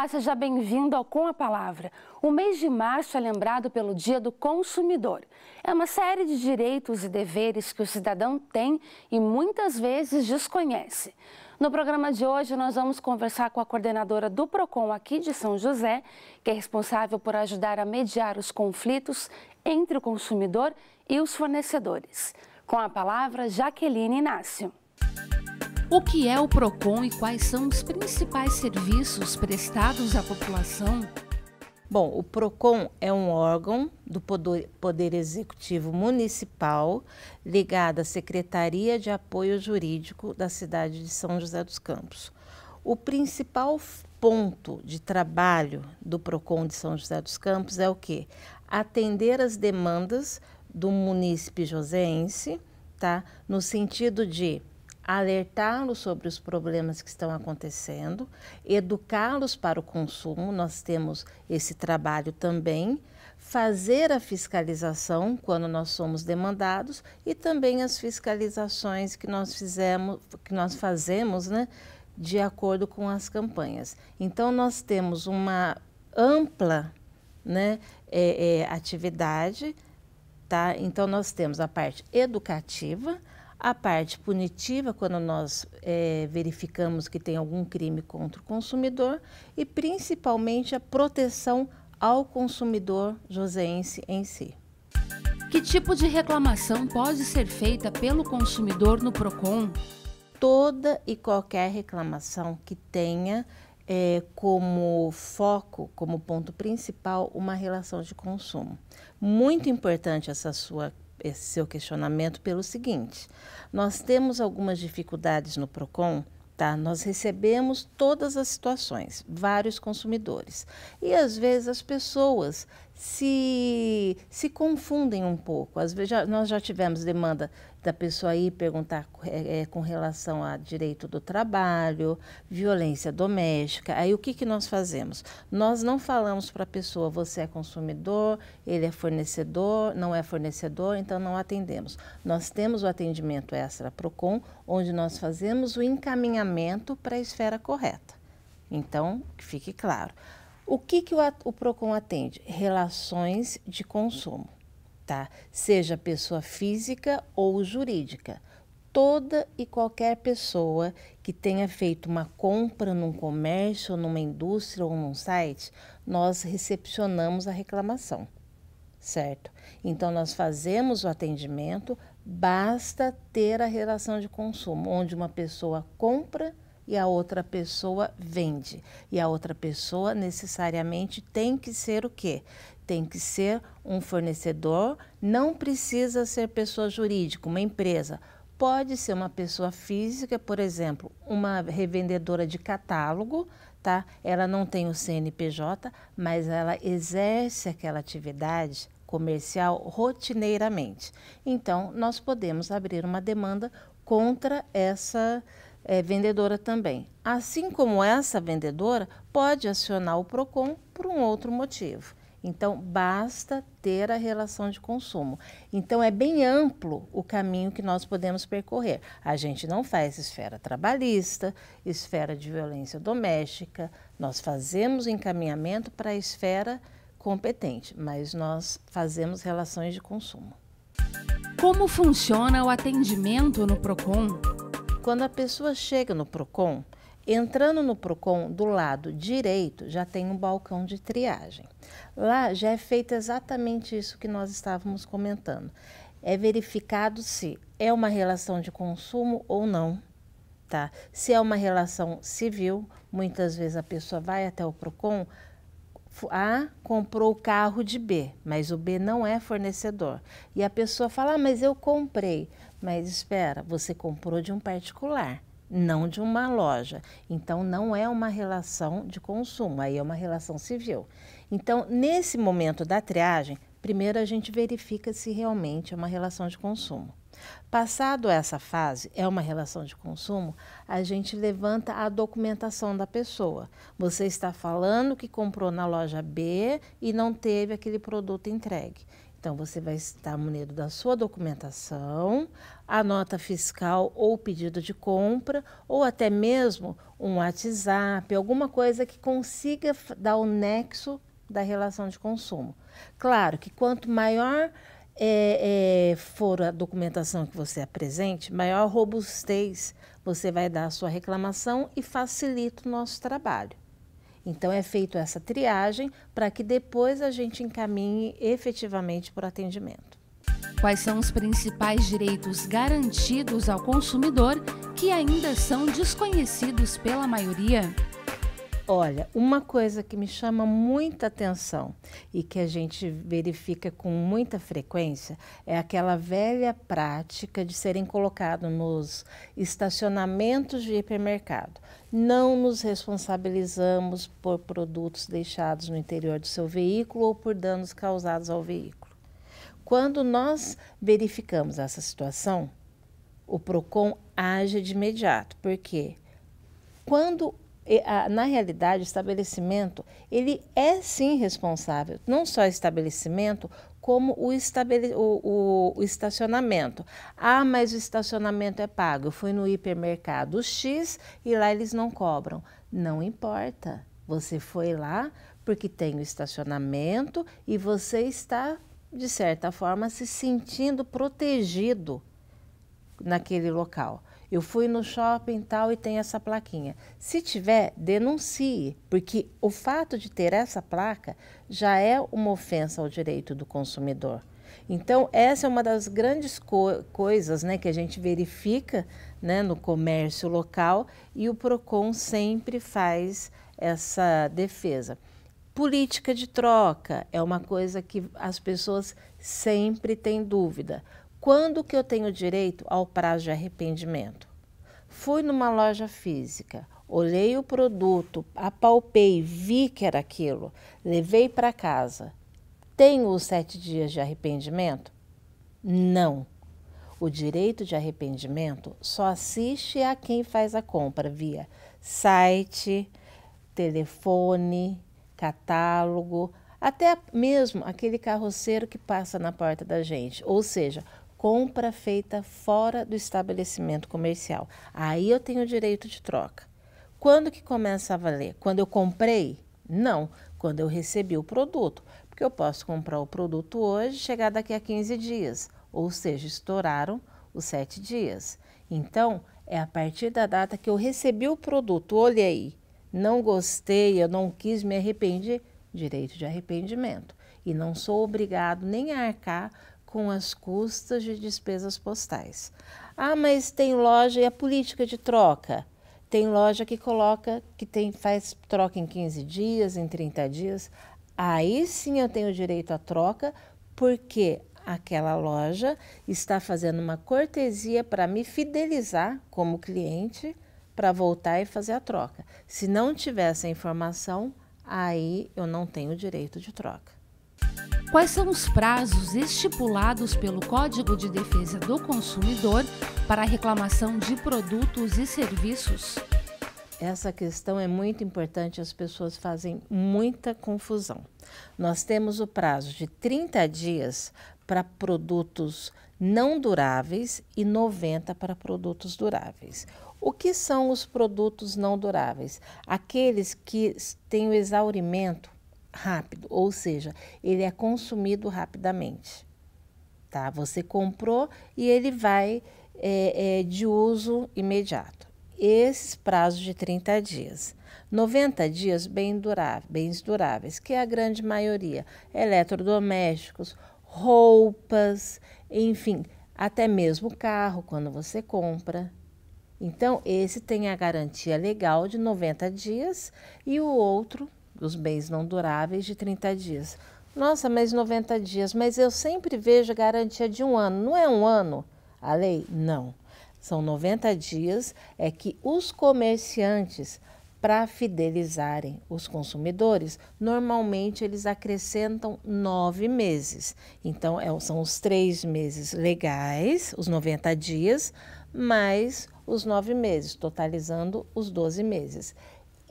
Olá, seja bem-vindo ao Com a Palavra. O mês de março é lembrado pelo Dia do Consumidor. É uma série de direitos e deveres que o cidadão tem e muitas vezes desconhece. No programa de hoje, nós vamos conversar com a coordenadora do PROCON aqui de São José, que é responsável por ajudar a mediar os conflitos entre o consumidor e os fornecedores. Com a palavra, Jaqueline Inácio. O que é o PROCON e quais são os principais serviços prestados à população? Bom, o PROCON é um órgão do Poder Executivo Municipal ligado à Secretaria de Apoio Jurídico da cidade de São José dos Campos. O principal ponto de trabalho do PROCON de São José dos Campos é o quê? Atender as demandas do munícipe joseense, tá? no sentido de alertá-los sobre os problemas que estão acontecendo, educá-los para o consumo, nós temos esse trabalho também, fazer a fiscalização quando nós somos demandados e também as fiscalizações que nós fizemos, que nós fazemos, né, de acordo com as campanhas. Então nós temos uma ampla, né, é, é, atividade, tá? Então nós temos a parte educativa, a parte punitiva, quando nós é, verificamos que tem algum crime contra o consumidor, e principalmente a proteção ao consumidor joseense em si. Que tipo de reclamação pode ser feita pelo consumidor no PROCON? Toda e qualquer reclamação que tenha é, como foco, como ponto principal, uma relação de consumo. Muito importante essa sua esse seu questionamento pelo seguinte: nós temos algumas dificuldades no Procon. Tá? Nós recebemos todas as situações, vários consumidores. E às vezes as pessoas se, se confundem um pouco. Às vezes já, nós já tivemos demanda da pessoa ir perguntar é, é, com relação a direito do trabalho, violência doméstica. Aí o que, que nós fazemos? Nós não falamos para a pessoa, você é consumidor, ele é fornecedor, não é fornecedor, então não atendemos. Nós temos o atendimento extra PROCON, onde nós fazemos o encaminhamento para a esfera correta. Então, que fique claro. O que, que o, o PROCON atende? Relações de consumo, tá? Seja pessoa física ou jurídica. Toda e qualquer pessoa que tenha feito uma compra num comércio, numa indústria ou num site, nós recepcionamos a reclamação, certo? Então, nós fazemos o atendimento, basta ter a relação de consumo, onde uma pessoa compra e a outra pessoa vende. E a outra pessoa necessariamente tem que ser o quê? Tem que ser um fornecedor, não precisa ser pessoa jurídica, uma empresa. Pode ser uma pessoa física, por exemplo, uma revendedora de catálogo, tá? Ela não tem o CNPJ, mas ela exerce aquela atividade comercial rotineiramente. Então, nós podemos abrir uma demanda contra essa é, vendedora também. Assim como essa vendedora pode acionar o PROCON por um outro motivo. Então, basta ter a relação de consumo. Então, é bem amplo o caminho que nós podemos percorrer. A gente não faz esfera trabalhista, esfera de violência doméstica, nós fazemos encaminhamento para a esfera competente, mas nós fazemos relações de consumo. Como funciona o atendimento no PROCON? Quando a pessoa chega no PROCON, entrando no PROCON do lado direito, já tem um balcão de triagem. Lá já é feito exatamente isso que nós estávamos comentando. É verificado se é uma relação de consumo ou não. Tá? Se é uma relação civil, muitas vezes a pessoa vai até o PROCON a comprou o carro de B, mas o B não é fornecedor. E a pessoa fala, ah, mas eu comprei. Mas espera, você comprou de um particular, não de uma loja. Então não é uma relação de consumo, aí é uma relação civil. Então, nesse momento da triagem, primeiro a gente verifica se realmente é uma relação de consumo. Passado essa fase, é uma relação de consumo, a gente levanta a documentação da pessoa. Você está falando que comprou na loja B e não teve aquele produto entregue. Então, você vai estar munido da sua documentação, a nota fiscal ou pedido de compra, ou até mesmo um WhatsApp, alguma coisa que consiga dar o nexo da relação de consumo. Claro que quanto maior é, é, for a documentação que você apresente, maior robustez você vai dar à sua reclamação e facilita o nosso trabalho. Então é feita essa triagem para que depois a gente encaminhe efetivamente para o atendimento. Quais são os principais direitos garantidos ao consumidor que ainda são desconhecidos pela maioria? Olha, uma coisa que me chama muita atenção e que a gente verifica com muita frequência é aquela velha prática de serem colocados nos estacionamentos de hipermercado. Não nos responsabilizamos por produtos deixados no interior do seu veículo ou por danos causados ao veículo. Quando nós verificamos essa situação, o PROCON age de imediato, porque quê? quando na realidade, o estabelecimento, ele é sim responsável, não só o estabelecimento, como o, estabele... o, o, o estacionamento. Ah, mas o estacionamento é pago. Eu fui no hipermercado X e lá eles não cobram. Não importa. Você foi lá porque tem o estacionamento e você está, de certa forma, se sentindo protegido naquele local eu fui no shopping tal e tem essa plaquinha. Se tiver, denuncie, porque o fato de ter essa placa já é uma ofensa ao direito do consumidor. Então, essa é uma das grandes co coisas né, que a gente verifica né, no comércio local e o PROCON sempre faz essa defesa. Política de troca é uma coisa que as pessoas sempre têm dúvida. Quando que eu tenho direito ao prazo de arrependimento? Fui numa loja física, olhei o produto, apalpei, vi que era aquilo, levei para casa. Tenho os sete dias de arrependimento? Não. O direito de arrependimento só assiste a quem faz a compra via site, telefone, catálogo, até mesmo aquele carroceiro que passa na porta da gente. Ou seja, compra feita fora do estabelecimento comercial. Aí eu tenho direito de troca. Quando que começa a valer? Quando eu comprei? Não, quando eu recebi o produto. Porque eu posso comprar o produto hoje e chegar daqui a 15 dias. Ou seja, estouraram os 7 dias. Então, é a partir da data que eu recebi o produto. Olha aí, não gostei, eu não quis, me arrependi. Direito de arrependimento. E não sou obrigado nem a arcar com as custas de despesas postais. Ah, mas tem loja e a política de troca. Tem loja que coloca que tem faz troca em 15 dias, em 30 dias. Aí sim eu tenho direito à troca, porque aquela loja está fazendo uma cortesia para me fidelizar como cliente para voltar e fazer a troca. Se não tiver essa informação, aí eu não tenho direito de troca quais são os prazos estipulados pelo Código de Defesa do Consumidor para a reclamação de produtos e serviços? Essa questão é muito importante, as pessoas fazem muita confusão. Nós temos o prazo de 30 dias para produtos não duráveis e 90 para produtos duráveis. O que são os produtos não duráveis? Aqueles que têm o exaurimento rápido, ou seja, ele é consumido rapidamente. Tá? Você comprou e ele vai é, é, de uso imediato. Esses prazos de 30 dias. 90 dias bem duráveis, bens duráveis, que é a grande maioria. Eletrodomésticos, roupas, enfim, até mesmo carro quando você compra. Então, esse tem a garantia legal de 90 dias e o outro dos bens não duráveis de 30 dias. Nossa, mas 90 dias, mas eu sempre vejo garantia de um ano. Não é um ano a lei? Não. São 90 dias é que os comerciantes, para fidelizarem os consumidores, normalmente eles acrescentam nove meses. Então, é, são os três meses legais, os 90 dias, mais os nove meses, totalizando os 12 meses.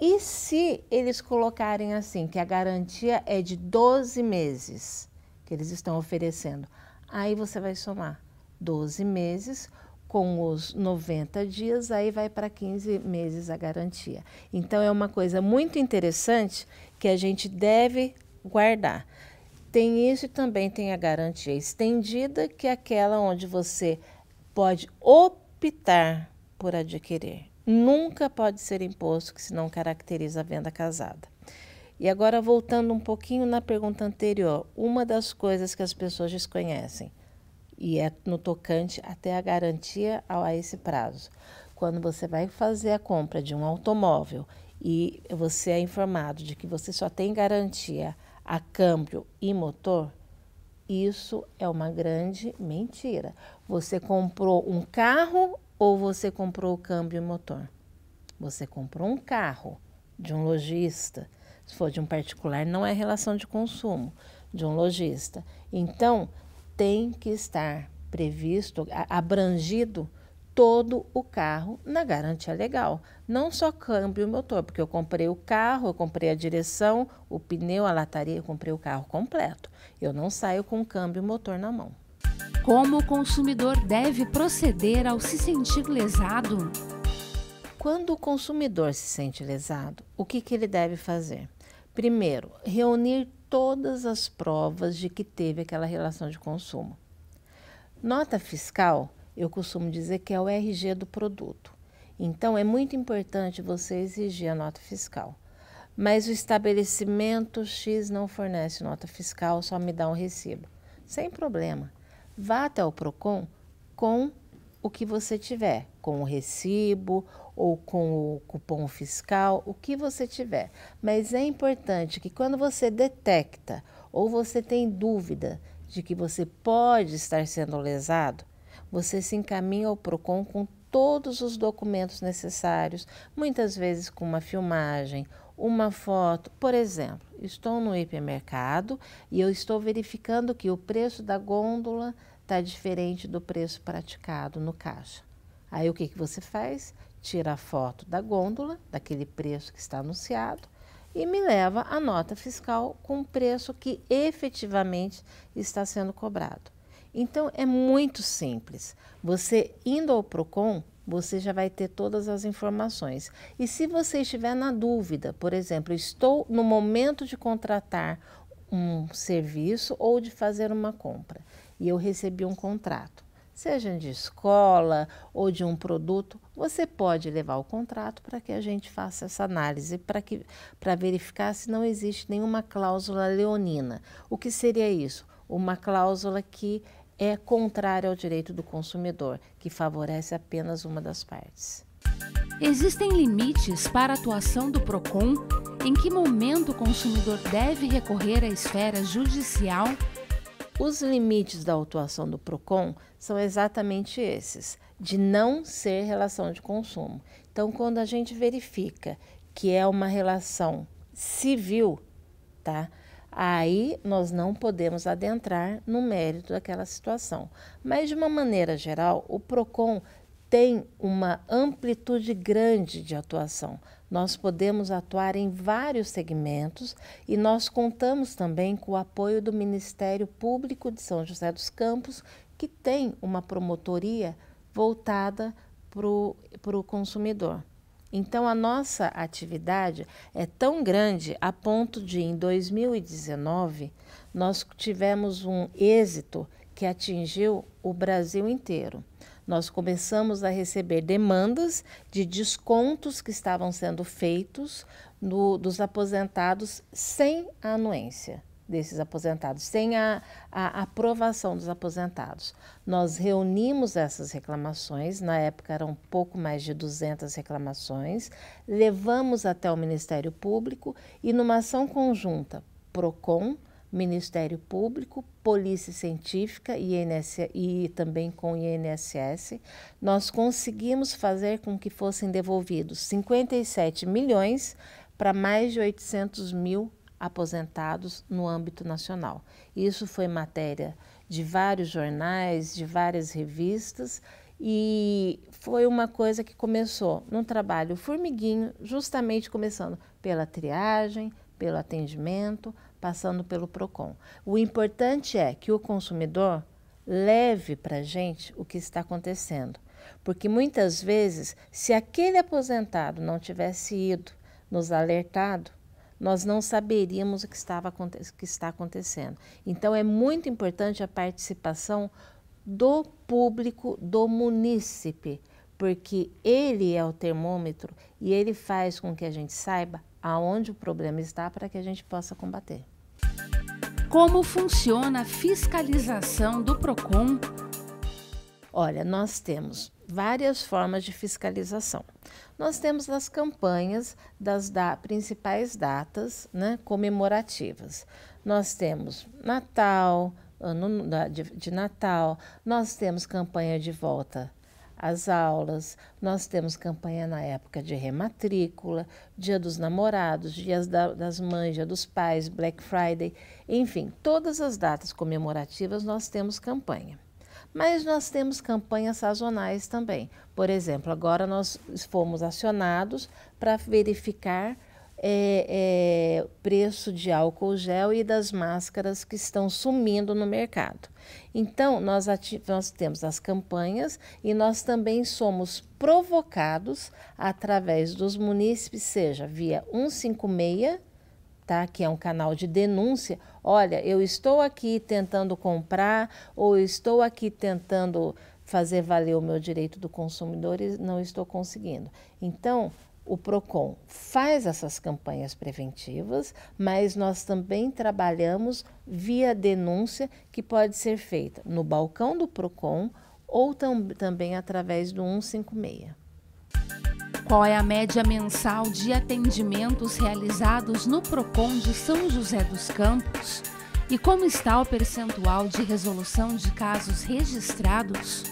E se eles colocarem assim, que a garantia é de 12 meses que eles estão oferecendo, aí você vai somar 12 meses com os 90 dias, aí vai para 15 meses a garantia. Então é uma coisa muito interessante que a gente deve guardar. Tem isso e também tem a garantia estendida, que é aquela onde você pode optar por adquirir nunca pode ser imposto que se não caracteriza a venda casada. E agora, voltando um pouquinho na pergunta anterior, uma das coisas que as pessoas desconhecem, e é no tocante até a garantia a esse prazo. Quando você vai fazer a compra de um automóvel e você é informado de que você só tem garantia a câmbio e motor, isso é uma grande mentira. Você comprou um carro ou você comprou o câmbio e motor. Você comprou um carro de um lojista. Se for de um particular, não é relação de consumo de um lojista. Então, tem que estar previsto, abrangido todo o carro na garantia legal. Não só câmbio e motor, porque eu comprei o carro, eu comprei a direção, o pneu, a lataria, eu comprei o carro completo. Eu não saio com câmbio e motor na mão. Como o consumidor deve proceder ao se sentir lesado? Quando o consumidor se sente lesado, o que, que ele deve fazer? Primeiro, reunir todas as provas de que teve aquela relação de consumo. Nota fiscal, eu costumo dizer que é o RG do produto. Então, é muito importante você exigir a nota fiscal. Mas o estabelecimento X não fornece nota fiscal, só me dá um recibo. Sem problema vá até o PROCON com o que você tiver, com o recibo ou com o cupom fiscal, o que você tiver. Mas é importante que quando você detecta ou você tem dúvida de que você pode estar sendo lesado, você se encaminha ao PROCON com todos os documentos necessários, muitas vezes com uma filmagem, uma foto, por exemplo estou no hipermercado e eu estou verificando que o preço da gôndola está diferente do preço praticado no caixa. Aí o que, que você faz? Tira a foto da gôndola, daquele preço que está anunciado, e me leva a nota fiscal com o preço que efetivamente está sendo cobrado. Então é muito simples. Você indo ao Procon, você já vai ter todas as informações. E se você estiver na dúvida, por exemplo, estou no momento de contratar um serviço ou de fazer uma compra e eu recebi um contrato, seja de escola ou de um produto, você pode levar o contrato para que a gente faça essa análise, para que para verificar se não existe nenhuma cláusula leonina. O que seria isso? Uma cláusula que é contrária ao direito do consumidor, que favorece apenas uma das partes. Existem limites para a atuação do PROCON? Em que momento o consumidor deve recorrer à esfera judicial? Os limites da atuação do PROCON são exatamente esses, de não ser relação de consumo. Então, quando a gente verifica que é uma relação civil, tá? aí nós não podemos adentrar no mérito daquela situação. Mas, de uma maneira geral, o PROCON tem uma amplitude grande de atuação. Nós podemos atuar em vários segmentos e nós contamos também com o apoio do Ministério Público de São José dos Campos, que tem uma promotoria voltada para o consumidor. Então, a nossa atividade é tão grande a ponto de, em 2019, nós tivemos um êxito que atingiu o Brasil inteiro. Nós começamos a receber demandas de descontos que estavam sendo feitos no, dos aposentados sem anuência desses aposentados, sem a, a, aprovação dos aposentados. Nós reunimos essas reclamações, na época eram pouco mais de 200 reclamações, levamos até o Ministério Público e, numa ação conjunta, PROCON, Ministério Público, Polícia Científica INS, e também com o INSS, nós conseguimos fazer com que fossem devolvidos 57 milhões para mais de 800 mil aposentados no âmbito nacional. Isso foi matéria de vários jornais, de várias revistas e foi uma coisa que começou num trabalho formiguinho, justamente começando pela triagem, pelo atendimento, passando pelo PROCON. O importante é que o consumidor leve para a gente o que está acontecendo. Porque muitas vezes, se aquele aposentado não tivesse ido nos alertado, nós não saberíamos o que, estava, o que está acontecendo. Então, é muito importante a participação do público, do munícipe, porque ele é o termômetro e ele faz com que a gente saiba aonde o problema está para que a gente possa combater. Como funciona a fiscalização do Procon? Olha, nós temos várias formas de fiscalização. Nós temos as campanhas das da, principais datas né, comemorativas. Nós temos Natal, ano de, de Natal, nós temos campanha de volta às aulas, nós temos campanha na época de rematrícula, Dia dos Namorados, Dias da, das Mães, Dia dos Pais, Black Friday, enfim, todas as datas comemorativas nós temos campanha. Mas nós temos campanhas sazonais também. Por exemplo, agora nós fomos acionados para verificar é, é, preço de álcool gel e das máscaras que estão sumindo no mercado. Então, nós, nós temos as campanhas e nós também somos provocados através dos munícipes, seja via 156 tá? Que é um canal de denúncia. Olha, eu estou aqui tentando comprar ou estou aqui tentando fazer valer o meu direito do consumidor e não estou conseguindo. Então, o PROCON faz essas campanhas preventivas, mas nós também trabalhamos via denúncia que pode ser feita no balcão do PROCON ou tam também através do 156. Qual é a média mensal de atendimentos realizados no PROCON de São José dos Campos? E como está o percentual de resolução de casos registrados?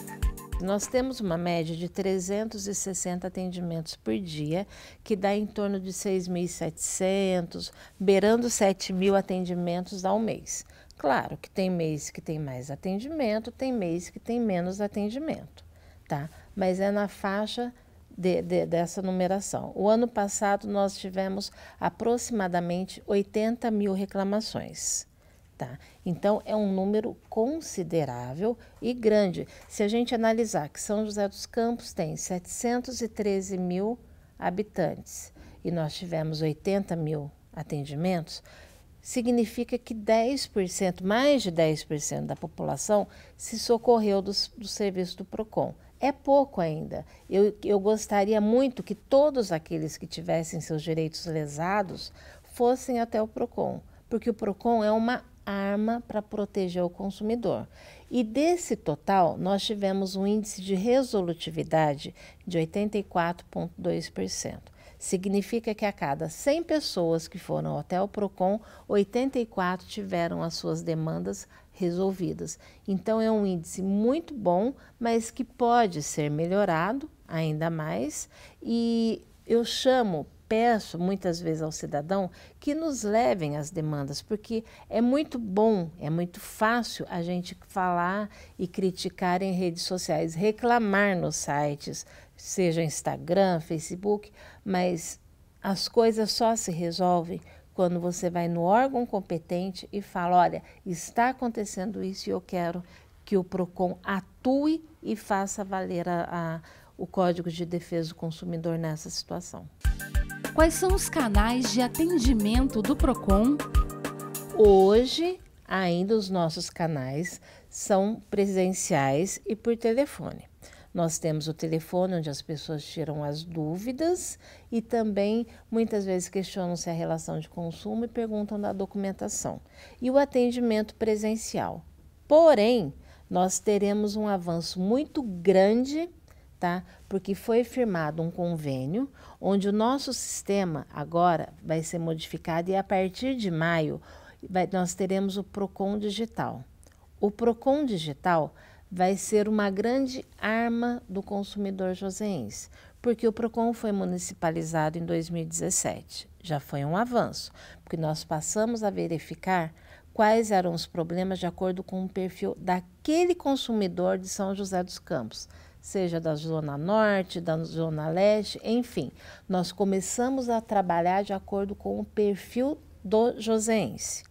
Nós temos uma média de 360 atendimentos por dia, que dá em torno de 6.700, beirando 7.000 atendimentos ao mês. Claro que tem mês que tem mais atendimento, tem mês que tem menos atendimento, tá? Mas é na faixa de, de, dessa numeração. O ano passado nós tivemos aproximadamente 80 mil reclamações. Tá? Então, é um número considerável e grande. Se a gente analisar que São José dos Campos tem 713 mil habitantes e nós tivemos 80 mil atendimentos, significa que 10%, mais de 10% da população se socorreu do, do serviço do PROCON é pouco ainda. Eu, eu gostaria muito que todos aqueles que tivessem seus direitos lesados fossem até o PROCON, porque o PROCON é uma arma para proteger o consumidor. E desse total, nós tivemos um índice de resolutividade de 84,2%. Significa que a cada 100 pessoas que foram até o PROCON, 84 tiveram as suas demandas resolvidas. Então, é um índice muito bom, mas que pode ser melhorado ainda mais. E eu chamo, peço muitas vezes ao cidadão que nos levem as demandas, porque é muito bom, é muito fácil a gente falar e criticar em redes sociais, reclamar nos sites, seja Instagram, Facebook, mas as coisas só se resolvem quando você vai no órgão competente e fala: olha, está acontecendo isso e eu quero que o PROCON atue e faça valer a, a, o Código de Defesa do Consumidor nessa situação. Quais são os canais de atendimento do PROCON? Hoje, ainda os nossos canais são presenciais e por telefone. Nós temos o telefone onde as pessoas tiram as dúvidas e também muitas vezes questionam-se a relação de consumo e perguntam da documentação. E o atendimento presencial. Porém, nós teremos um avanço muito grande, tá? Porque foi firmado um convênio onde o nosso sistema agora vai ser modificado e a partir de maio vai, nós teremos o Procon Digital. O Procon Digital vai ser uma grande arma do consumidor joseense, porque o PROCON foi municipalizado em 2017. Já foi um avanço, porque nós passamos a verificar quais eram os problemas de acordo com o perfil daquele consumidor de São José dos Campos, seja da Zona Norte, da Zona Leste, enfim. Nós começamos a trabalhar de acordo com o perfil do joseense.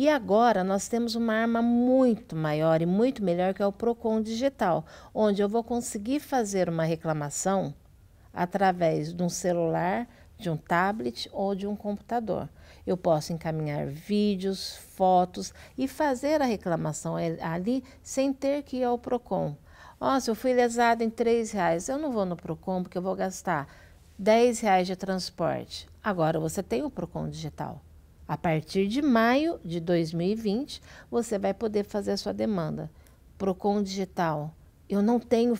E agora nós temos uma arma muito maior e muito melhor que é o Procon Digital, onde eu vou conseguir fazer uma reclamação através de um celular, de um tablet ou de um computador. Eu posso encaminhar vídeos, fotos e fazer a reclamação ali sem ter que ir ao Procon. Oh, se eu fui lesado em três reais, eu não vou no Procon porque eu vou gastar 10 reais de transporte. Agora você tem o Procon digital. A partir de maio de 2020, você vai poder fazer a sua demanda. Procon Digital. Eu não tenho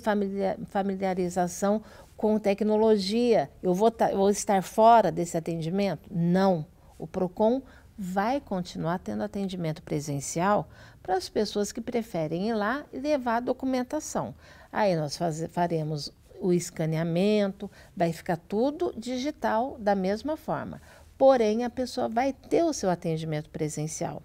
familiarização com tecnologia. Eu vou, eu vou estar fora desse atendimento? Não. O Procon vai continuar tendo atendimento presencial para as pessoas que preferem ir lá e levar a documentação. Aí nós faz, faremos o escaneamento, vai ficar tudo digital da mesma forma porém a pessoa vai ter o seu atendimento presencial.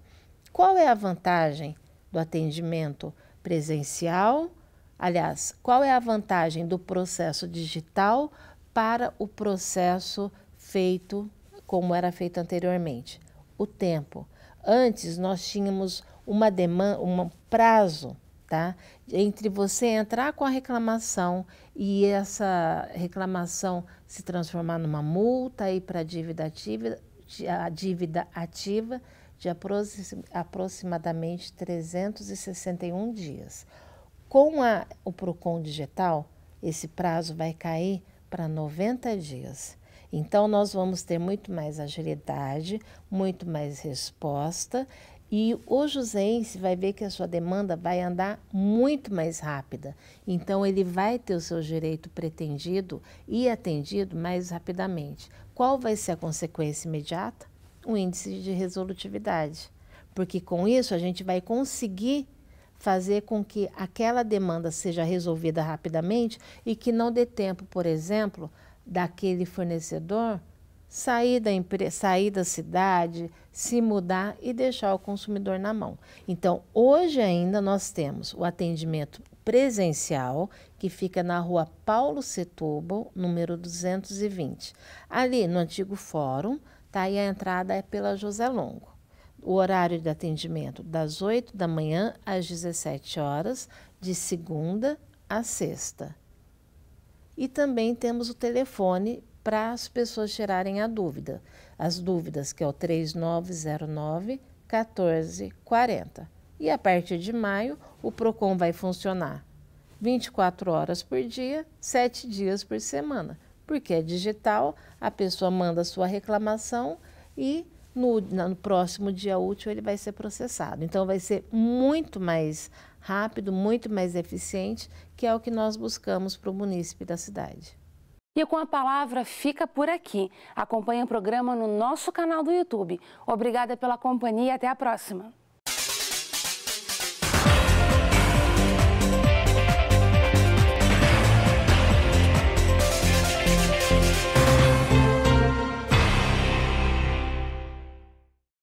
Qual é a vantagem do atendimento presencial? Aliás, qual é a vantagem do processo digital para o processo feito como era feito anteriormente? O tempo. Antes nós tínhamos uma demanda, um prazo tá? Entre você entrar com a reclamação e essa reclamação se transformar numa multa e para a dívida ativa, a dívida ativa de aproximadamente 361 dias. Com a, o Procon digital, esse prazo vai cair para 90 dias. Então, nós vamos ter muito mais agilidade, muito mais resposta e o jusense vai ver que a sua demanda vai andar muito mais rápida. Então, ele vai ter o seu direito pretendido e atendido mais rapidamente. Qual vai ser a consequência imediata? O índice de resolutividade. Porque com isso a gente vai conseguir fazer com que aquela demanda seja resolvida rapidamente e que não dê tempo, por exemplo, daquele fornecedor sair da, sair da cidade, se mudar e deixar o consumidor na mão. Então, hoje ainda nós temos o atendimento presencial, que fica na rua Paulo Setúbal, número 220. Ali no antigo fórum, tá? E a entrada é pela José Longo. O horário de atendimento das 8 da manhã às 17 horas, de segunda a sexta. E também temos o telefone para as pessoas tirarem a dúvida. As dúvidas que é o 3909 1440. E a partir de maio, o Procon vai funcionar 24 horas por dia, 7 dias por semana. Porque é digital, a pessoa manda sua reclamação e no, no, próximo dia útil ele vai ser processado. Então, vai ser muito mais rápido, muito mais eficiente, que é o que nós buscamos para o munícipe da cidade. E com a palavra fica por aqui. Acompanhe o programa no nosso canal do YouTube. Obrigada pela companhia e até a próxima.